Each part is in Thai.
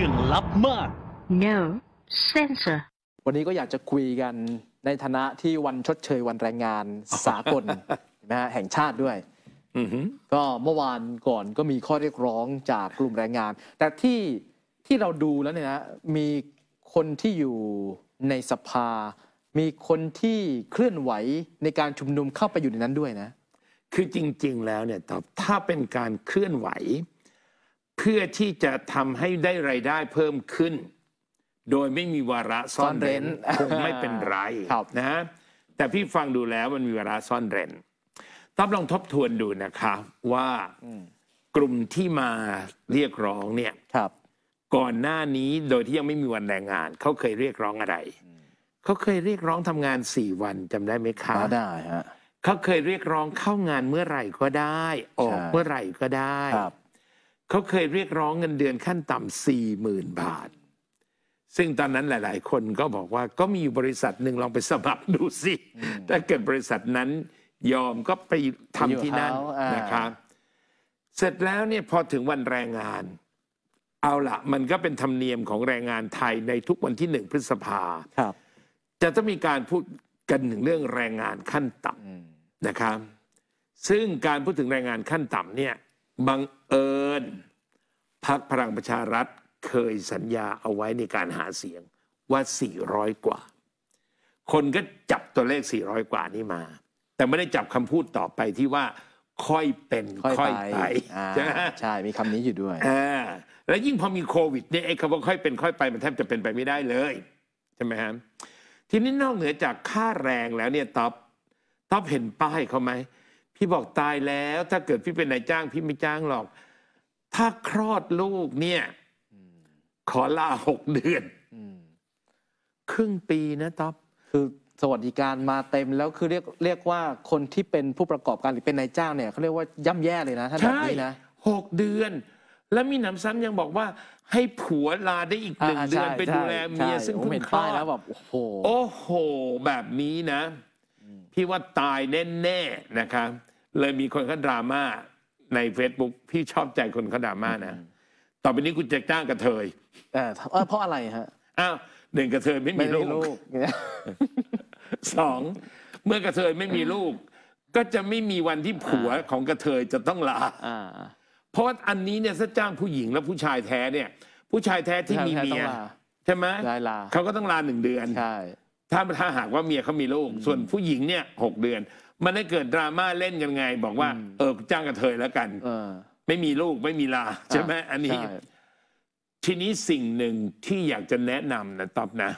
ื่องลับมาก No s e n s o r วันนี้ก็อยากจะคุยกันในฐานะที่วันชดเชยวันแรงงานสากลนะฮะแห่งชาติด้วยก็เมื่อวานก่อนก็มีข้อเรียกร้องจากกลุ่มแรงงาน แต่ที่ที่เราดูแล้วเนี่ยนะมีคนที่อยู่ในสภา มีคนที่เคลื่อนไหวในการชุมนุมเข้าไปอยู่ในนั้นด้วยนะ คือจริง ๆ แล้วเนี่ยถ้าเป็นการเคลื่อนไหวเพื่อที่จะทำให้ได้ไรายได้เพิ่มขึ้น โดยไม่มีวาระซ่อนเร้นคงไม่เป็นไรรนะแต่พี่ฟังดูแล้วมันมีวาระซ่อนเร้นต้องลองทบทวนดูนะคะ ว่ากลุ่มที่มาเรียกร้องเนี่ยก่อนหน้านี้โดยที่ยังไม่มีวันแรงงานเขาเคยเรียกร้องอะไรเขาเคยเรียกร้องทำงานสี่วันจำได้ไหมคะได้ฮะเขาเคยเรียกร้องเข้างานเมื่อไหร่ก็ได้ ออกเมื่อไหร่ก็ได้เขาเคยเรียกร้องเงินเดือนขั้นต่ำสี่หมื่นบาท ซึ่งตอนนั้นหลาย ๆ คนก็บอกว่าก็มีบริษัทหนึ่งลองไปสมัครดูสิ ถ้าเกิดบริษัทนั้นยอมก็ไปทำที่นั่นนะครับ เสร็จแล้วเนี่ยพอถึงวันแรงงาน เอาละมันก็เป็นธรรมเนียมของแรงงานไทยในทุกวันที่หนึ่งพฤษภาครับ จะต้องมีการพูดกันถึงเรื่องแรงงานขั้นต่ำนะครับ ซึ่งการพูดถึงแรงงานขั้นต่ำเนี่ยบังเอิญพักพลังประชารัฐเคยสัญญาเอาไว้ในการหาเสียงว่า400กว่า คนก็จับตัวเลข400กว่านี้มา แต่ไม่ได้จับคำพูดต่อไปที่ว่า ค่อยเป็นค่อยไปใช่ไหมใช่ มีคำนี้อยู่ด้วยแล้วยิ่งพอมีโควิดเนี่ยไอ้คำว่าค่อยเป็น ค่อยไป มันแทบจะเป็นไปไม่ได้เลย ใช่ไหมฮะทีนี้นอกเหนือจากค่าแรงแล้วเนี่ยท็อปท็อปเห็นป้ายเขาไหมพี่บอกตายแล้ว ถ้าเกิดพี่เป็นนายจ้าง พี่ไม่จ้างหรอก ถ้าคลอดลูกเนี่ยขอลาหกเดือนครึ่งปีนะท็อปคือสวัสดิการมาเต็มแล้วคือเรียกเรียกว่าคนที่เป็นผู้ประกอบการหรือเป็นนายจ้างเนี่ยเขาเรียกว่าย่ำแย่เลยนะท่านแบบนี้นะหกเดือน แล้วมีหนำซ้ำยังบอกว่า ให้ผัวลาได้อีกหนึ่งเดือนไปดูแลเมียซึ่งเพิ่งคลอดแล้วแบบโอ้โห โอ้โหแบบนี้นะพี่ว่าตายแน่ๆนะคะเลยมีคนขัดราม่าใน Facebook พี่ชอบใจคนเขาดราม่านะ ต่อไปนี้กูจะจ้างกระเทยเออเพราะอะไรฮะ อ้าวหนึ่งกระเทยไม่มีลูกสองเมื่อกระเทยไม่มีลูก ก็จะไม่มีวันที่ผัวของกระเทยจะต้องลา เพราะอันนี้เนี่ยถ้าจ้างผู้หญิง และผู้ชายแท้เนี่ย ผู้ชายแท้ที่มีเมียใช่ไหมเขาก็ต้องลาหนึ่งเดือน ใช่ ถ้าถ้าหากว่าเมียเขามีลูกส่วนผู้หญิงเนี่ยหกเดือนมันได้เกิดดราม่าเล่นกันไง บอกว่า เออ จ้างกระเทยแล้วกันไม่มีลูกไม่มีลา ใช่ไหมอันนี้ ทีนี้สิ่งหนึ่งที่อยากจะแนะนำนะต๊อบนะ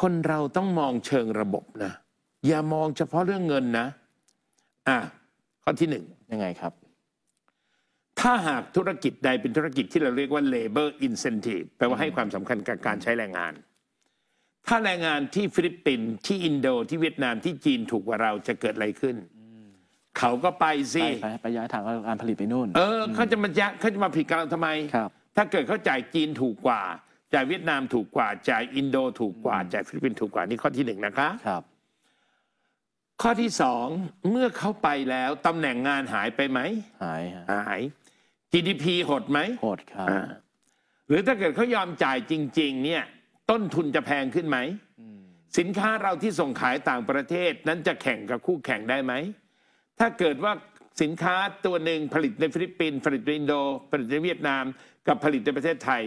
คนเราต้องมองเชิงระบบนะ อย่ามองเฉพาะเรื่องเงินนะอ่ะข้อที่หนึ่งยังไงครับ ถ้าหากธุรกิจใดเป็นธุรกิจที่เราเรียกว่า labor incentive แปลว่าให้ความสำคัญกับการใช้แรงงานถ้าแรงงานที่ฟิลิปปินส์ที่อินโด ที่เวียดนามที่จีนถูกกว่าเราจะเกิดอะไรขึ้นเขาก็ไปสิไปไปย้ายฐานการผลิตไปนู่น เออเขาจะมายะเขาจะมาผิดกับเราทำไมครับ ถ้าเกิดเขาจ่ายจีนถูกกว่าจ่ายเวียดนามถูกกว่าจ่ายอินโด ถูกกว่าจ่ายฟิลิปปินส์ถูกกว่านี่ข้อที่หนึ่งนะคะครับ ข้อที่สองเมื่อเขาไปแล้วตำแหน่งงานหายไปไหมหายหาย GDP หดไหมหดครับหรือถ้าเกิดเขายอมจ่ายจริง ๆ เนี่ยต้นทุนจะแพงขึ้นไหมสินค้าเราที่ส่งขายต่างประเทศ นั้นจะแข่งกับคู่แข่งได้ไหมถ้าเกิดว่าสินค้าตัวหนึ่งผลิตในฟิลิปปินส์ผลิตในอินโดผลิตในเวียดนาม กับผลิตในประเทศไทย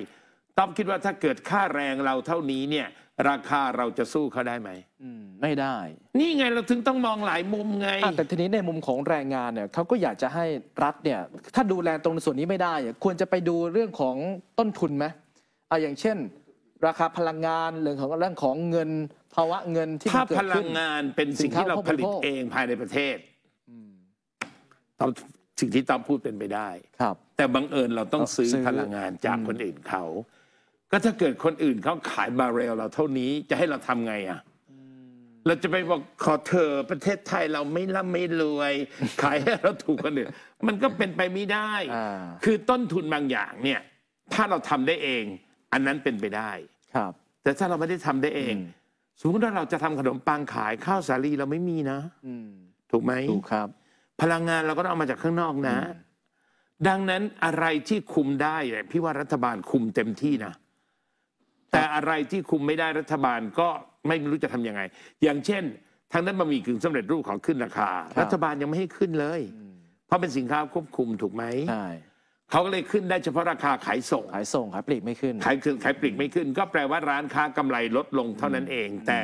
ต้องคิดว่าถ้าเกิดค่าแรงเราเท่านี้เนี่ยราคาเราจะสู้เขาได้ไหมไม่ได้ นี่ไงเราถึงต้องมองหลายมุมไงแต่ทีนี้ในมุมของแรงงานเนี่ยเขาก็อยากจะให้รัฐเนี่ยถ้าดูแลตรงส่วนนี้ไม่ได้ควรจะไปดูเรื่องของต้นทุนไหมอาอย่างเช่นราคาพลังงานเรื่องของเรื่องของเงินภาวะเงินที่เกิดขึ้นถ้าพลังงานเป็นสิ่งที่เราผลิตเองภายในประเทศตามสิ่งที่ตามพูดเป็นไปได้ ครับ แต่บังเอิญเราต้องซื้อพลังงานจากคนอื่นเขา ก็ถ้าเกิดคนอื่นเขาขายบาร์เรลเราเท่านี้จะให้เราทำไงอ่ะเราจะไปบอกขอเธอะประเทศไทยเราไม่ร่ำไม่รวยขายให้เราถูกกันอื่นมันก็เป็นไปไม่ได้คือต้นทุนบางอย่างเนี่ย ถ้าเราทำได้เอง อันนั้นเป็นไปได้ครับแต่ถ้าเราไม่ได้ทำได้เองสมมติว่าเราจะทำขนมปังขายข้าวสาลีเราไม่มีนะ ถูกไหมถูกครับ พลังงานเราก็ต้องเอามาจากข้างนอกนะ ดังนั้นอะไรที่คุมได้ พี่ว่ารัฐบาลคุมเต็มที่นะ แต่อะไรที่คุมไม่ได้รัฐบาลก็ไม่รู้จะทํำยังไง อย่างเช่นทางด้านบะหมี่กึ่งสำเร็จรูปขอขึ้นราคา รัฐบาลยังไม่ให้ขึ้นเลย เพราะเป็นสินค้าควบคุมถูกไหมใช่เขาก็เลยขึ้นได้เฉพาะราคาขายส่งขายส่งขายปลีกไม่ขึ้นขายคือขายปลีกไม่ขึ้นก็แปลว่าร้านค้ากำไรลดลงเท่านั้นเอง แต่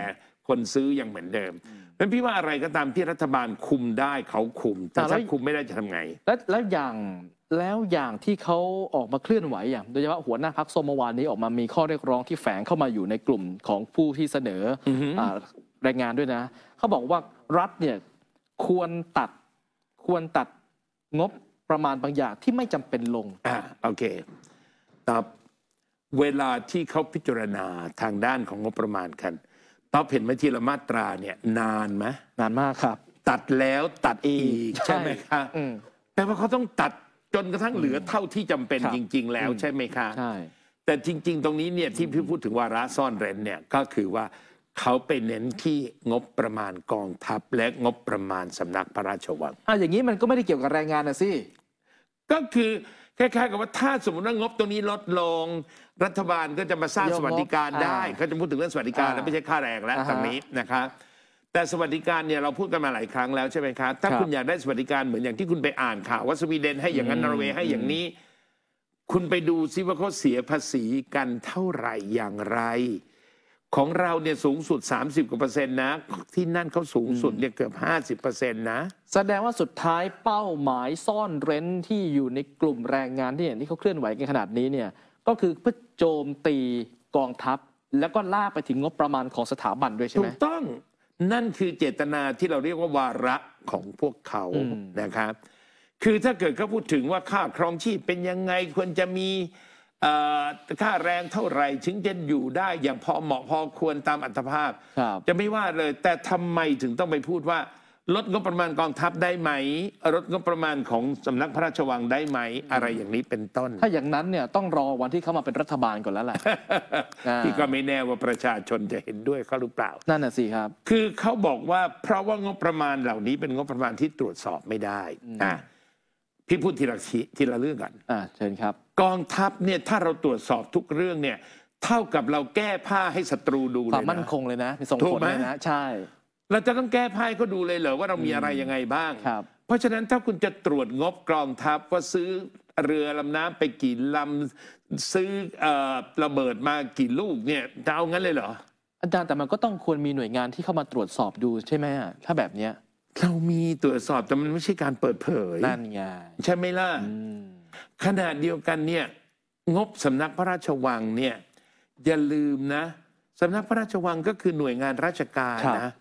คนซื้อยังเหมือนเดิมนั็นพี่ว่าอะไรก็ตามที่รัฐบาลคุมได้เขาคุม แต่ถ้าคุมไม่ได้จะทำไงแล้วแล้วอย่างแล้วอย่างที่เขาออกมาเคลื่อนไหวอย่างโดยเฉพาะหัวหน้าพักสซมวานนี้ออกมามีข้อเรียกร้องที่แฝงเข้ามาอยู่ในกลุ่มของผู้ที่เสนอแรงงานด้วยนะเขาบอกว่ารัฐเนี่ยควรตัด ควรตัดงบประมาณบางอย่างที่ไม่จำเป็นลง อ่า โอเคตอบเวลาที่เขาพิจารณาทางด้านของงบประมาณกันตอบเห็นไหมทีละมาตราเนี่ยนานไหมนานมากครับ ตัดแล้วตัดอีกใช่ไหมคะับแปลว่าเขาต้องตัดจนกระทั่งเหลือเท่าที่จำเป็นรจริง ๆ แล้วใช่ไหมคะใช่ แต่จริง ๆ ตรงนี้เนี่ยที่พี่พูดถึงวาระซ่อนเร้นเนี่ย ก็คือว่าเขาไปเน้นที่งบประมาณกองทัพและงบประมาณสำนักพระราชวังอ่ะอย่างนี้มันก็ไม่ได้เกี่ยวกับแรงงานนะสิก็คือคล้ายๆ กับว่าถ้าสมมติว่างบตรงนี้ลดลง รัฐบาลก็จะมาสร้างสวัสดิการได้เขาจะพูดถึงเรื่องสวัสดิการแล้วไม่ใช่ค่าแรงแล้วตรงนี้นะคะแต่สวัสดิการเนี่ยเราพูดกันมาหลายครั้งแล้วใช่ไหมครับถ้าคุณอยากได้สวัสดิการเหมือนอย่างที่คุณไปอ่านข่าวว่าสวีเดนให้อย่างนั้นนอร์เวย์ให้อย่างนี้ คุณไปดูซิว่าเขาเสียภาษีกันเท่าไหร่อย่างไรของเราเนี่ยสูงสุด 30กว่าเปอร์เซ็นต์นะ ที่นั่นเขาสูงสุดเนี่ยเกือบ 50เปอร์เซ็นต์นะ แสดงว่าสุดท้ายเป้าหมายซ่อนเร้นที่อยู่ในกลุ่มแรงงานที่เห็นที่เขาเคลื่อนไหวกันขนาดนี้เนี่ยก็คือเพื่อโจมตีกองทัพ แล้วก็ลากไปถึงงบประมาณของสถาบันด้วยใช่ไหมถูกต้อง นั่นคือเจตนาที่เราเรียกว่าวาระของพวกเขานะครับ คือถ้าเกิดเขาพูดถึงว่าค่าครองชีพเป็นยังไงควรจะมีค่าแรงเท่าไหร่ถึงจะอยู่ได้ อย่างพอเหมาะพอควรตามอัตภาพ จะไม่ว่าเลย แต่ทำไมถึงต้องไปพูดว่าลดงบประมาณกองทัพได้ไหมลดงบประมาณของสำนักพระราชวังได้ไหม อะไรอย่างนี้เป็นต้น ถ้าอย่างนั้นเนี่ยต้องรอวันที่เข้ามาเป็นรัฐบาลก่อนแล้วแหละที่ก็ไม่แน่ว่าประชาชนจะเห็นด้วยเขาหรือเปล่า นั่นน่ะสิ ครับ คือเขาบอกว่าเพราะว่างบประมาณเหล่านี้ เป็นงบประมาณที่ตรวจสอบไม่ได้อ่าพี่พูดทีละทีทละเรื่องกันอ่าเชิญครับ กองทัพเนี่ยถ้าเราตรวจสอบทุกเรื่องเนี่ยเท่ากับเราแก้ผ้าให้ศัตรูดูเลยความมั่นคงเลยนะส่งผลเลยนะใช่ เราจะต้องแก้ผ้าก็ดูเลยเหรอว่าเรามีอะไรยังไงบ้างครับเพราะฉะนั้นถ้าคุณจะตรวจงบกองทัพว่าซื้อเรือลำน้ำไปกี่ลำซื้อระเบิดมากี่ลูกเนี่ยจะเอางั้นเลยเหรออาจารย์แต่มันก็ต้องควรมีหน่วยงานที่เข้ามาตรวจสอบดูใช่ไหมถ้าแบบเนี้ยเรามีตรวจสอบแต่มันไม่ใช่การเปิดเผยนั่นไงใช่ไหมล่ะขนาดเดียวกันเนี่ยงบสำนักพระราชวังเนี่ยอย่าลืมนะสำนักพระราชวังก็คือหน่วยงานราชการนะ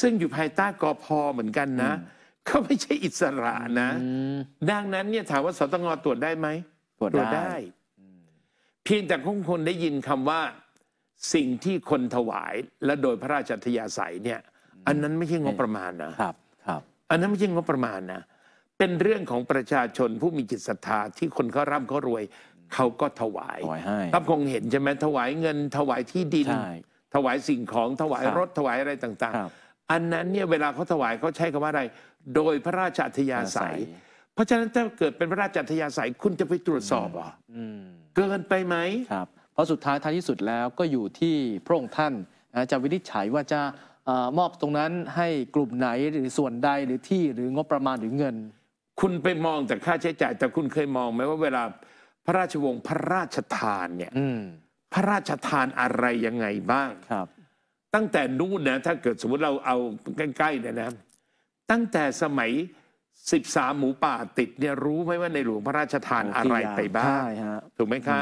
ซึ่งอยู่ภายใต้กอพอเหมือนกันนะเขาไม่ใช่อิสระนะดังนั้นเนี่ยถามว่าสตงตรวจได้ไหมตรวจได้เพียงแต่คงคนได้ยินคำว่าสิ่งที่คนถวายและโดยพระราชทยาศัยเนี่ย อันนั้นไม่ใช่งบประมาณนะครับอันนั้นไม่ใช่งบประมาณนะ เป็นเรื่องของประชาชนผู้มีจิตศรัทธาที่คนเขาร่ำเขารวยเขาก็ถวายถวายให้ท่านคงเห็นใช่ไหมถวายเงินถวายที่ดินถวายสิ่งของถวายรถถวายอะไรต่าง ๆ อันนั้นเนี่ยเวลาเขาถวายเขาใช้คำว่าอะไร โดยพระราชอัธยาศัยายเพราะฉะนั้นถ้าเกิดเป็นพระราชอัธยาศัยคุณจะไปตรวจสอบหรอ่ะเกินไปไหมครับเพราะสุดท้ายท้ายที่สุดแล้วก็อยู่ที่พระองค์ท่านจะวินิจฉัยว่าจะมอบตรงนั้นให้กลุ่มไหนหรือส่วนใดหรือที่หรืองบประมาณหรือเงิน คุณไปมองจากค่าใช้จ่ายแต่คุณเคยมองไหมว่าเวลาพระราชวงศ์พระราชทานเนี่ยพระราชทานอะไรยังไงบ้างครับ ตั้งแต่นู้นนะถ้าเกิดสมมติเราเอาใกล้ๆเนี่ยนะตั้งแต่สมัยสิบสามหมูป่าติดเนี่ยรู้ไหมว่าในหลวงพระราชทานอะไรไปบ้างถูกไหมคะ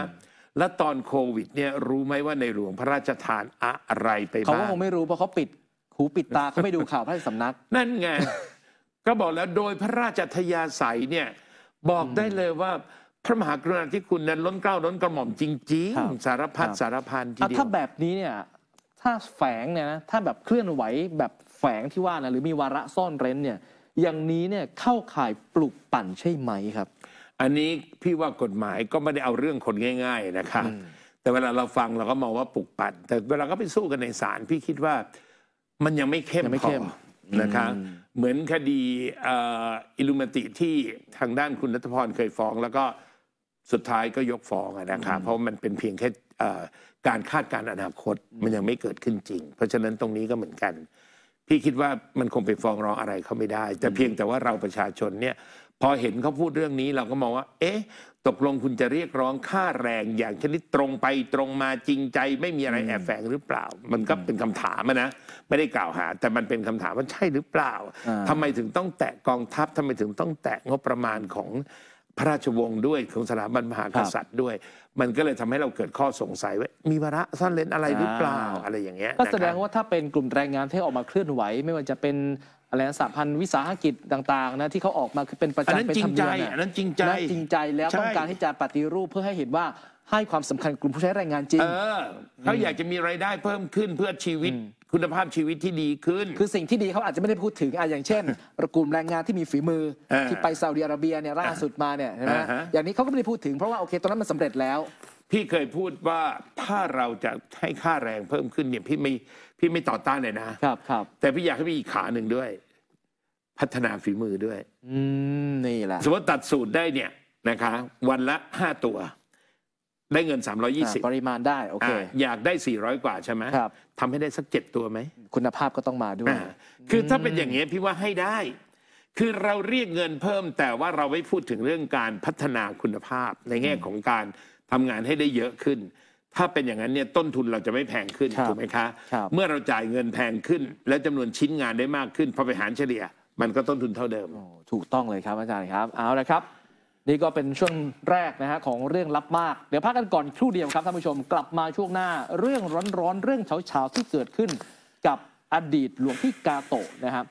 และตอนโควิดเนี่ยรู้ไหมว่าในหลวงพระราชทานอะไรไปบ้างเขาคงไม่รู้เพราะเขาปิดหูปิดตาเขาไม่ดูข่าวพระราชสำนัก นั่นไง ก็บอกแล้วโดยพระราชทยาศัยเนี่ย บอกได้เลยว่าพระมหากรุณาธิคุณนั้นล้นเกล้า ล้นกระหม่อมจริง ๆ สารพัดสารพันทีเดียว ถ้าแบบนี้เนี่ยถ้าแฝงเนี่ยนะถ้าแบบเคลื่อนไหวแบบแฝงที่ว่านะหรือมีวาระซ่อนเร้นเนี่ยอย่างนี้เนี่ยเข้าข่ายปลุกปั่นใช่ไหมครับ อันนี้พี่ว่ากฎหมายก็ไม่ได้เอาเรื่องคนง่ายๆนะคะแต่เวลาเราฟังเราก็มองว่าปลุกปั่นแต่เวลาก็ไปสู้กันในศาลพี่คิดว่ามันยังไม่เข้มมพอนะครับเหมือนคดีอิลูมติที่ทางด้านคุณรัฐพรเคยฟ้อง แล้วก็สุดท้ายก็ยกฟ้องนะครับเพราะมันเป็นเพียงแค่การคาดการณ์อนาคตมันยังไม่เกิดขึ้นจริง เพราะฉะนั้นตรงนี้ก็เหมือนกัน พี่คิดว่ามันคงไปฟ้องร้องอะไรเขาไม่ได้แต่เพียงแต่ว่าเราประชาชนเนี่ยพอเห็นเขาพูดเรื่องนี้เราก็มองว่า เอ๊ะ ตกลงคุณจะเรียกร้องค่าแรงอย่างชนิดตรงไปตรงมาจริงใจ ไม่มีอะไรแอบแฝงหรือเปล่า มันก็เป็นคำถามนะไม่ได้กล่าวหา แต่มันเป็นคำถามว่าใช่หรือเปล่า ทำไมถึงต้องแตะกองทัพทำไมถึงต้องแตะงบประมาณของพระราชวงศ์ด้วยของสถาบันมหากษัตริย์ด้วย มันก็เลยทำให้เราเกิดข้อสงสัยว่ามีวาระซ่อนเล้นอะไรหรือเปล่า อะไรอย่างเงี้ยก็แสดงว่าถ้าเป็นกลุ่มแรงงานที่ออกมาเคลื่อนไหวไม่ว่าจะเป็นอะไรนะสหพันธ์วิสาหกิจต่าง ๆนะที่เขาออกมาคือเป็นประจำเป็นรมเนียมนั้นจริงใจนั้นจริงใจแล้วต้องการที่จะปฏิรูปเพื่อให้เห็นว่าให้ความสำคัญกลุ่มผู้ใช้แรงงานจริงเขถ้าอยากจะมีรายได้เพิ่มขึ้นเพื่อชีวิต คุณภาพชีวิตที่ดีขึ้น คือสิ่งที่ดีเขาอาจจะไม่ได้พูดถึงอะอย่างเช่นกลุ่มแรงงานที่มีฝีมือ ที่ไปซาอุดิอาระเบียเนี่ยล่าสุดมาเนี่ยใช่ไหมอย่างนี้เขาก็ไม่ได้พูดถึงเพราะว่าโอเค ตอนนั้นมันสำเร็จแล้วพี่เคยพูดว่าถ้าเราจะให้ค่าแรงเพิ่มขึ้นเนี่ยพี่ไม่พี่ไม่ต่อต้านเลยนะ ครับ ครับ แต่พี่อยากให้มีอีกขาหนึ่งด้วย พัฒนาฝีมือด้วย อืม นี่แหละ สมมติตัดสูตรได้เนี่ยนะคะวันละห้าตัวได้เงิน 320 ปริมาณได้ โอเค อยากได้ 400 กว่าใช่ไหมครับทำให้ได้สักเจ็ดตัวไหม คุณภาพก็ต้องมาด้วย คือถ้าเป็นอย่างนี้พี่ว่าให้ได้ คือเราเรียกเงินเพิ่ม แต่ว่าเราไม่พูดถึงเรื่องการพัฒนาคุณภาพในแง่ของการทำงานให้ได้เยอะขึ้น ถ้าเป็นอย่างนั้นเนี่ยต้นทุนเราจะไม่แพงขึ้นถูกไหมคะเมื่อเราจ่ายเงินแพงขึ้น และจำนวนชิ้นงานได้มากขึ้นพอไปหารเฉลี่ย มันก็ต้นทุนเท่าเดิมถูกต้องเลยครับอาจารย์ครับ เอาละครับนี่ก็เป็นช่วงแรกนะฮะของเรื่องลับมากเดี๋ยวพักกันก่อนครู่เดียวครับท่านผู้ชมกลับมาช่วงหน้า เรื่องร้อนๆเรื่องเฉาๆที่เกิดขึ้น กับอดีตหลวงพี่กาโตะนะครับ